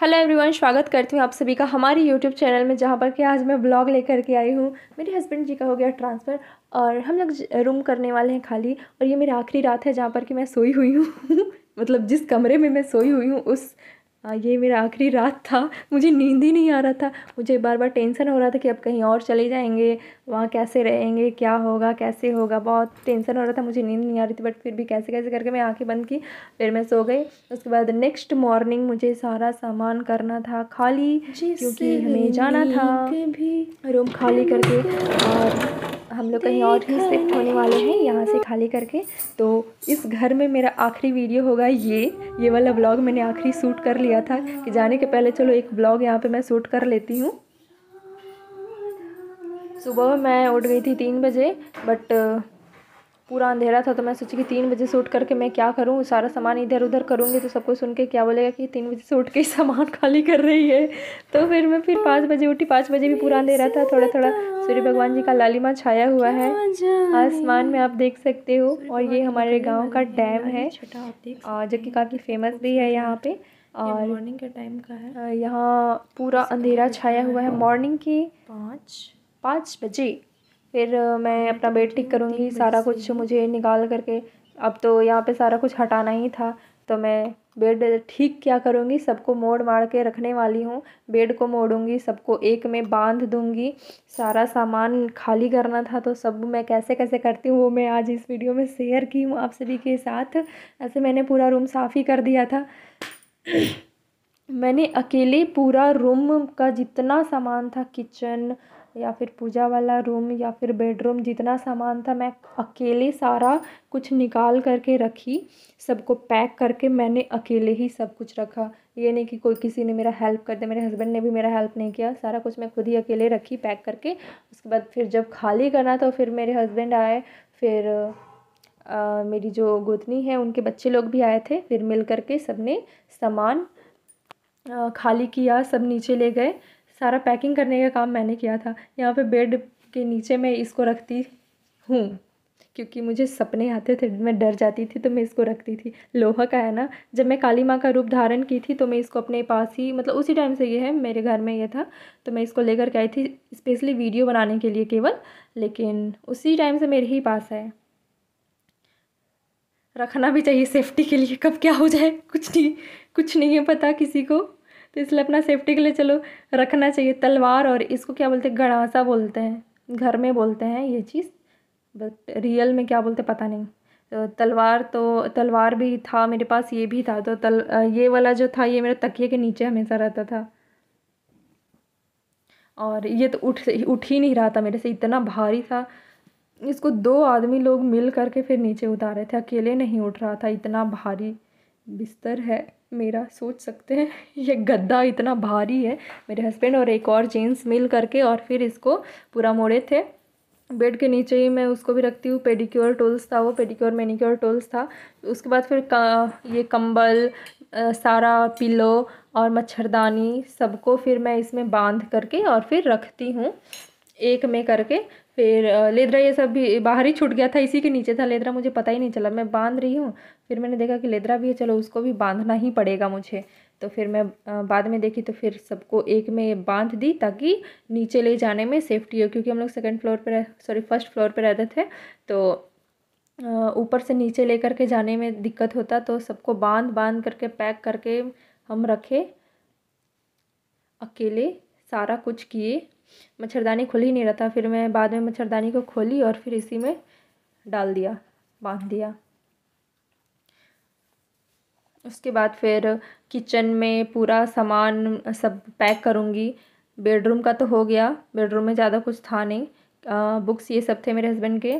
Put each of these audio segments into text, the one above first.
hello everyone स्वागत करती हूँ आप सभी का हमारे यूट्यूब चैनल में जहाँ पर कि आज मैं ब्लॉग लेकर के आई हूँ मेरे हस्बैंड जी का हो गया ट्रांसफ़र और हम लोग रूम करने वाले हैं खाली और ये मेरी आखिरी रात है जहाँ पर कि मैं सोई हुई हूँ मतलब जिस कमरे में मैं सोई हुई हूँ उस हाँ, ये मेरा आखिरी रात था मुझे नींद ही नहीं आ रहा था मुझे बार बार टेंसन हो रहा था कि अब कहीं और चले जाएंगे वहाँ कैसे रहेंगे क्या होगा कैसे होगा बहुत टेंसन हो रहा था मुझे नींद नहीं आ रही थी बट फिर भी कैसे कैसे करके मैं आँखें बंद की फिर मैं सो गई उसके बाद नेक्स्ट मॉर्निंग मुझे सारा सामान करना था खाली क्योंकि हमें जाना था रूम खाली करके और हम लोग कहीं और ही शिफ्ट होने वाले हैं यहाँ से खाली करके तो इस घर में मेरा आखिरी वीडियो होगा ये ये वाला ब्लॉग मैंने आखिरी शूट कर लिया था कि जाने के पहले चलो एक ब्लॉग यहाँ पे मैं शूट कर लेती हूँ सुबह मैं उठ गई थी तीन बजे बट पूरा अंधेरा था तो मैं सोची कि तीन बजे से उठ करके मैं क्या करूँ सारा सामान इधर उधर करूँगी तो सबको सुन के क्या बोलेगा कि तीन बजे से उठ के सामान खाली कर रही है तो फिर मैं फिर पाँच बजे उठी पाँच बजे भी पूरा अंधेरा था थोड़ा थोड़ा सूर्य भगवान जी का लालिमा छाया हुआ है आसमान में आप देख सकते हो और ये हमारे गाँव का डैम है जो कि काफ़ी फेमस भी है यहाँ पर और मॉर्निंग का टाइम का है यहाँ पूरा अंधेरा छाया हुआ है मॉर्निंग की पाँच पाँच बजे फिर मैं अपना बेड तो ठीक करूँगी सारा कुछ मुझे निकाल करके अब तो यहाँ पे सारा कुछ हटाना ही था तो मैं बेड ठीक क्या करूँगी सबको मोड़ मार के रखने वाली हूँ बेड को मोड़ूंगी सबको एक में बांध दूँगी सारा सामान खाली करना था तो सब मैं कैसे कैसे करती हूँ वो मैं आज इस वीडियो में शेयर की हूँ आप सभी के साथ ऐसे मैंने पूरा रूम साफ़ ही कर दिया था मैंने अकेले पूरा रूम का जितना सामान था किचन या फिर पूजा वाला रूम या फिर बेडरूम जितना सामान था मैं अकेले सारा कुछ निकाल करके रखी सबको पैक करके मैंने अकेले ही सब कुछ रखा ये नहीं कि कोई किसी ने मेरा हेल्प कर दिया मेरे हस्बैंड ने भी मेरा हेल्प नहीं किया सारा कुछ मैं खुद ही अकेले रखी पैक करके उसके बाद फिर जब खाली करना तो फिर मेरे हस्बैंड आए फिर आ, मेरी जो गोतनी है उनके बच्चे लोग भी आए थे फिर मिल करके सब ने सामान खाली किया सब नीचे ले गए सारा पैकिंग करने का काम मैंने किया था यहाँ पे बेड के नीचे मैं इसको रखती हूँ क्योंकि मुझे सपने आते थे मैं डर जाती थी तो मैं इसको रखती थी लोहा का है ना जब मैं काली माँ का रूप धारण की थी तो मैं इसको अपने पास ही मतलब उसी टाइम से ये है मेरे घर में ये था तो मैं इसको लेकर के आई थी स्पेशली वीडियो बनाने के लिए केवल लेकिन उसी टाइम से मेरे ही पास है रखना भी चाहिए सेफ्टी के लिए कब क्या हो जाए कुछ नहीं कुछ नहीं है पता किसी को तो इसलिए अपना सेफ्टी के लिए चलो रखना चाहिए तलवार और इसको क्या बोलते हैं गड़ासा बोलते हैं घर में बोलते हैं ये चीज़ बट रियल में क्या बोलते पता नहीं तो तलवार तो तलवार भी था मेरे पास ये भी था तो तल ये वाला जो था ये मेरे तकिए के नीचे हमेशा रहता था और ये तो उठ उठ ही नहीं रहा था मेरे से इतना भारी था इसको दो आदमी लोग मिल करके फिर नीचे उतारे थे अकेले नहीं उठ रहा था इतना भारी बिस्तर है मेरा सोच सकते हैं ये गद्दा इतना भारी है मेरे हस्बैंड और एक और जेंस मिल करके और फिर इसको पूरा मोड़े थे बेड के नीचे ही मैं उसको भी रखती हूँ पेडिक्योर टोल्स था वो पेडिक्योर मेनिक्योर टोल्स था उसके बाद फिर का, ये कंबल सारा पिलो और मच्छरदानी सबको फिर मैं इसमें बांध करके और फिर रखती हूँ एक में करके फिर लेदरा ये सब भी बाहर ही छूट गया था इसी के नीचे था लेदरा मुझे पता ही नहीं चला मैं बांध रही हूँ फिर मैंने देखा कि लेदरा भी है चलो उसको भी बांधना ही पड़ेगा मुझे तो फिर मैं बाद में देखी तो फिर सबको एक में बांध दी ताकि नीचे ले जाने में सेफ्टी हो क्योंकि हम लोग सेकेंड फ्लोर पर सॉरी फर्स्ट फ्लोर पर रहते थे तो ऊपर से नीचे ले करके जाने में दिक्कत होता तो सबको बांध बांध करके पैक करके हम रखे अकेले सारा कुछ किए मच्छरदानी खुल ही नहीं रहा था फिर मैं बाद में मच्छरदानी को खोली और फिर इसी में डाल दिया बांध दिया उसके बाद फिर किचन में पूरा सामान सब पैक करूँगी बेडरूम का तो हो गया बेडरूम में ज़्यादा कुछ था नहीं आ, बुक्स ये सब थे मेरे हस्बैंड के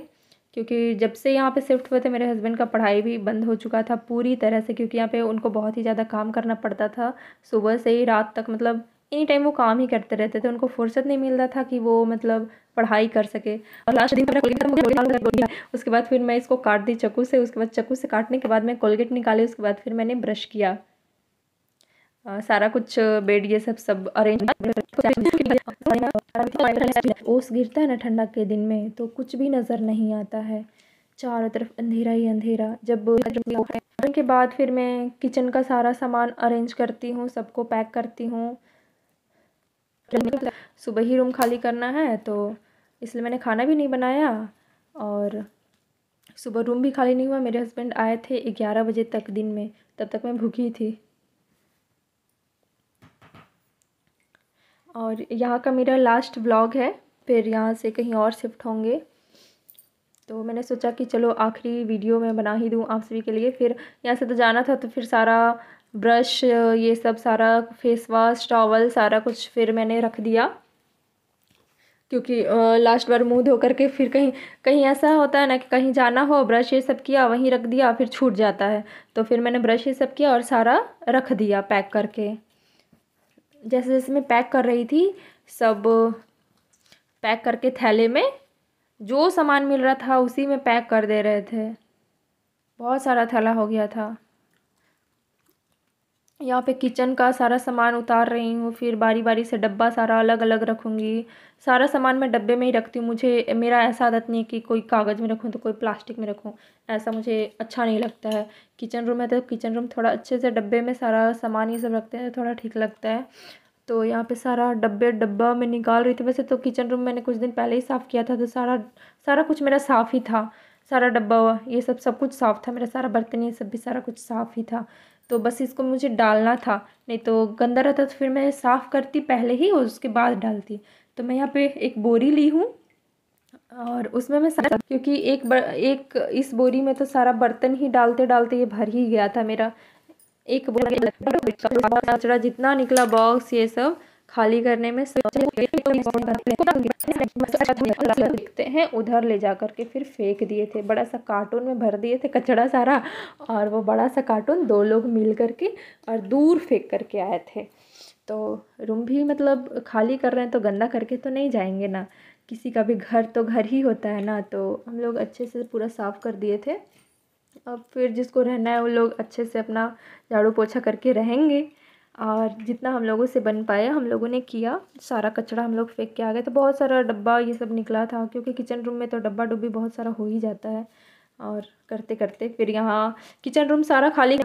क्योंकि जब से यहाँ पे शिफ्ट हुए थे मेरे हस्बैंड का पढ़ाई भी बंद हो चुका था पूरी तरह से क्योंकि यहाँ पे उनको बहुत ही ज़्यादा काम करना पड़ता था सुबह से ही रात तक मतलब एनी टाइम वो काम ही करते रहते थे उनको फुर्सत नहीं मिल रहा था कि वो मतलब पढ़ाई कर सके और लास्ट दिन तो तो उसके बाद फिर मैं इसको काट दी चक्कू से उसके बाद चक्कू से काटने के बाद मैं कोलगेट निकाली उसके बाद फिर मैंने ब्रश किया सारा कुछ बेड ये सब सब अरेंज ओस गिरता है ना ठंडक के दिन में तो कुछ भी नज़र नहीं आता है चारों तरफ अंधेरा ही अंधेरा जब के बाद फिर मैं किचन का सारा सामान अरेंज करती हूँ सबको पैक करती हूँ सुबह ही रूम खाली करना है तो इसलिए मैंने खाना भी नहीं बनाया और सुबह रूम भी खाली नहीं हुआ मेरे हस्बैंड आए थे ग्यारह बजे तक दिन में तब तक मैं भूखी थी और यहाँ का मेरा लास्ट ब्लॉग है फिर यहाँ से कहीं और शिफ्ट होंगे तो मैंने सोचा कि चलो आखिरी वीडियो मैं बना ही दूँ आप सभी के लिए फिर यहाँ से तो जाना था तो फिर सारा ब्रश ये सब सारा फेस वाश टॉवल सारा कुछ फिर मैंने रख दिया क्योंकि लास्ट बार मुंह धो करके फिर कहीं कहीं ऐसा होता है ना कि कहीं जाना हो ब्रश ये सब किया वहीं रख दिया फिर छूट जाता है तो फिर मैंने ब्रश ये सब किया और सारा रख दिया पैक करके जैसे जैसे मैं पैक कर रही थी सब पैक करके थैले में जो सामान मिल रहा था उसी में पैक कर दे रहे थे बहुत सारा थैला हो गया था यहाँ पे किचन का सारा सामान उतार रही हूँ फिर बारी बारी से डब्बा सारा अलग अलग रखूँगी सारा सामान मैं डब्बे में ही रखती हूँ मुझे मेरा ऐसा आदत नहीं कि कोई कागज़ में रखूँ तो कोई प्लास्टिक में रखूँ ऐसा मुझे अच्छा नहीं लगता है किचन रूम है तो किचन रूम थोड़ा अच्छे से डब्बे में सारा सामान ये सब रखते हैं थोड़ा ठीक लगता है तो यहाँ पे सारा डब्बे डब्बा मैं निकाल रही थी वैसे तो किचन रूम मैंने कुछ दिन पहले ही साफ़ किया था तो सारा सारा कुछ मेरा साफ़ ही था सारा डब्बा ये सब सब कुछ साफ़ था मेरा सारा बर्तन ये सब भी सारा कुछ साफ़ ही था तो बस इसको मुझे डालना था नहीं तो गंदा रहता तो फिर मैं साफ़ करती पहले ही और उसके बाद डालती तो मैं यहाँ पे एक बोरी ली हूँ और उसमें मैं सारा क्योंकि एक बर, एक इस बोरी में तो सारा बर्तन ही डालते डालते ये भर ही गया था मेरा एक कचरा जितना निकला बॉक्स ये सब खाली करने में अच्छा देखते हैं उधर ले जा करके फिर फेंक दिए थे बड़ा सा कार्टून में भर दिए थे कचड़ा सारा और वो बड़ा सा कार्टून दो लोग मिल करके और दूर फेंक करके आए थे तो रूम भी मतलब खाली कर रहे हैं तो गंदा करके तो नहीं जाएंगे ना किसी का भी घर तो घर ही होता है ना तो हम लोग अच्छे से पूरा साफ़ कर दिए थे अब फिर जिसको रहना है वो लोग अच्छे से अपना झाड़ू पोछा करके रहेंगे और जितना हम लोगों से बन पाया हम लोगों ने किया सारा कचरा हम लोग फेंक के आ गए तो बहुत सारा डब्बा ये सब निकला था क्योंकि किचन रूम में तो डब्बा डुब्बी बहुत सारा हो ही जाता है और करते करते फिर यहाँ किचन रूम सारा खाली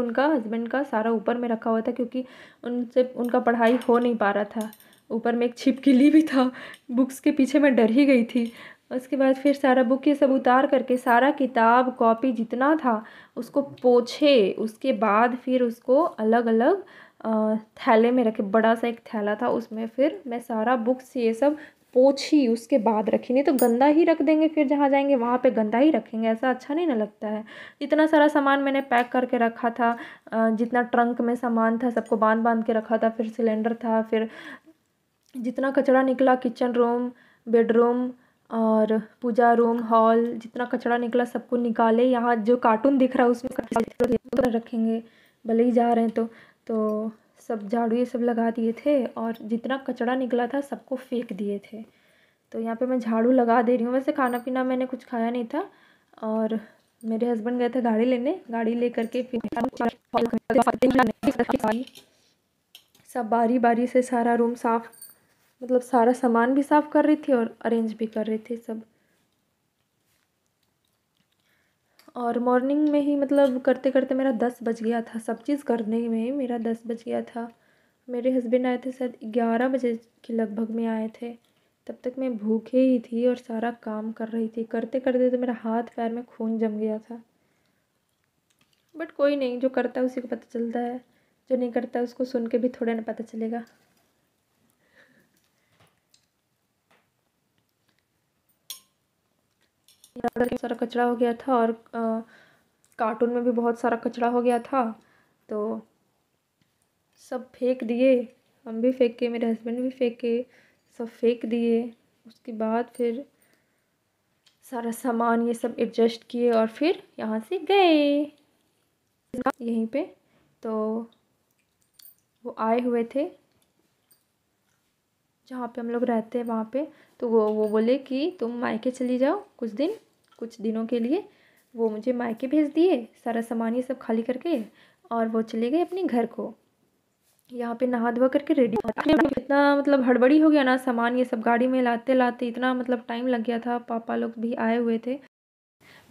उनका हस्बैंड का सारा ऊपर में रखा हुआ था क्योंकि उनसे उनका पढ़ाई हो नहीं पा रहा था ऊपर में एक छिपकिली भी था बुक्स के पीछे मैं डर ही गई थी उसके बाद फिर सारा बुक ये सब उतार करके सारा किताब कॉपी जितना था उसको पोछे उसके बाद फिर उसको अलग अलग थैले में रखे बड़ा सा एक थैला था उसमें फिर मैं सारा बुक्स ये सब पोछी उसके बाद रखी नहीं तो गंदा ही रख देंगे फिर जहाँ जाएंगे वहाँ पे गंदा ही रखेंगे ऐसा अच्छा नहीं ना लगता है इतना सारा सामान मैंने पैक करके रखा था जितना ट्रंक में सामान था सबको बांध बांध के रखा था फिर सिलेंडर था फिर जितना कचरा निकला किचन रूम बेडरूम और पूजा रूम हॉल जितना कचरा निकला सबको निकाले यहाँ जो कार्टून दिख रहा है उसमें कचरा रखेंगे भले ही जा रहे हैं तो तो सब झाड़ू ये सब लगा दिए थे और जितना कचरा निकला था सबको फेंक दिए थे तो यहाँ पे मैं झाड़ू लगा दे रही हूँ वैसे खाना पीना मैंने कुछ खाया नहीं था और मेरे हस्बैंड गए थे गाड़ी लेने गाड़ी ले करके फिर सब बारी बारी से सारा रूम साफ़ मतलब सारा सामान भी साफ़ कर रही थी और अरेंज भी कर रही थी सब और मॉर्निंग में ही मतलब करते करते मेरा दस बज गया था सब चीज़ करने में मेरा दस बज गया था मेरे हस्बैंड आए थे शायद ग्यारह बजे के लगभग में आए थे तब तक मैं भूखे ही थी और सारा काम कर रही थी करते करते तो मेरा हाथ पैर में खून जम गया था बट कोई नहीं जो करता है उसी को पता चलता है जो नहीं करता उसको सुन के भी थोड़ा ना पता चलेगा बहुत सारा कचरा हो गया था और कार्टून में भी बहुत सारा कचरा हो गया था तो सब फेंक दिए हम भी फेंके मेरे हस्बैंड भी फेंके सब फेंक दिए उसके बाद फिर सारा सामान ये सब एडजस्ट किए और फिर यहाँ से गए यहीं पे तो वो आए हुए थे जहाँ पे हम लोग रहते हैं वहाँ पे तो वो वो बोले कि तुम मायके चली जाओ कुछ दिन कुछ दिनों के लिए वो मुझे मायके भेज दिए सारा सामान ये सब खाली करके और वो चले गए अपने घर को यहाँ पे नहा धोवा करके रेडी इतना मतलब हड़बड़ी हो गया ना सामान ये सब गाड़ी में लाते लाते इतना मतलब टाइम लग गया था पापा लोग भी आए हुए थे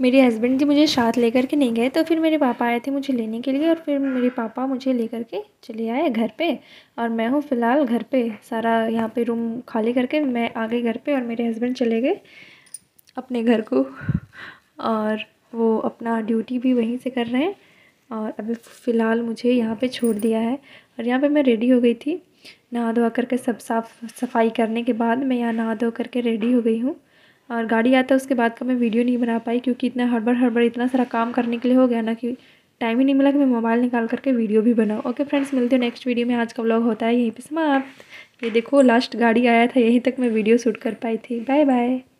मेरे हस्बैंड जी मुझे साथ लेकर के नहीं गए तो फिर मेरे पापा आए थे मुझे लेने के लिए और फिर मेरे पापा मुझे लेकर के चले आए घर पे और मैं हूँ फ़िलहाल घर पे सारा यहाँ पे रूम खाली करके मैं आ गई घर पे और मेरे हस्बैंड चले गए अपने घर को और वो अपना ड्यूटी भी वहीं से कर रहे हैं और अभी फ़िलहाल मुझे यहाँ पे छोड़ दिया है और यहाँ पे मैं रेडी हो गई थी नहा कर करके सब साफ सफाई करने के बाद मैं यहाँ नहा धो करके रेडी हो गई हूँ और गाड़ी आता उसके बाद का मैं वीडियो नहीं बना पाई क्योंकि इतना हड़बड़ हड़बड़ इतना सारा काम करने के लिए हो गया ना कि टाइम ही नहीं मिला कि मैं मोबाइल निकाल करके वीडियो भी बनाऊँ ओके फ्रेंड्स मिलते हो नेक्स्ट वीडियो में आज का ब्लॉग होता है यहीं पर समाप्त ये देखो लास्ट गाड़ी आया था यहीं तक मैं वीडियो शूट कर पाई थी बाय बाय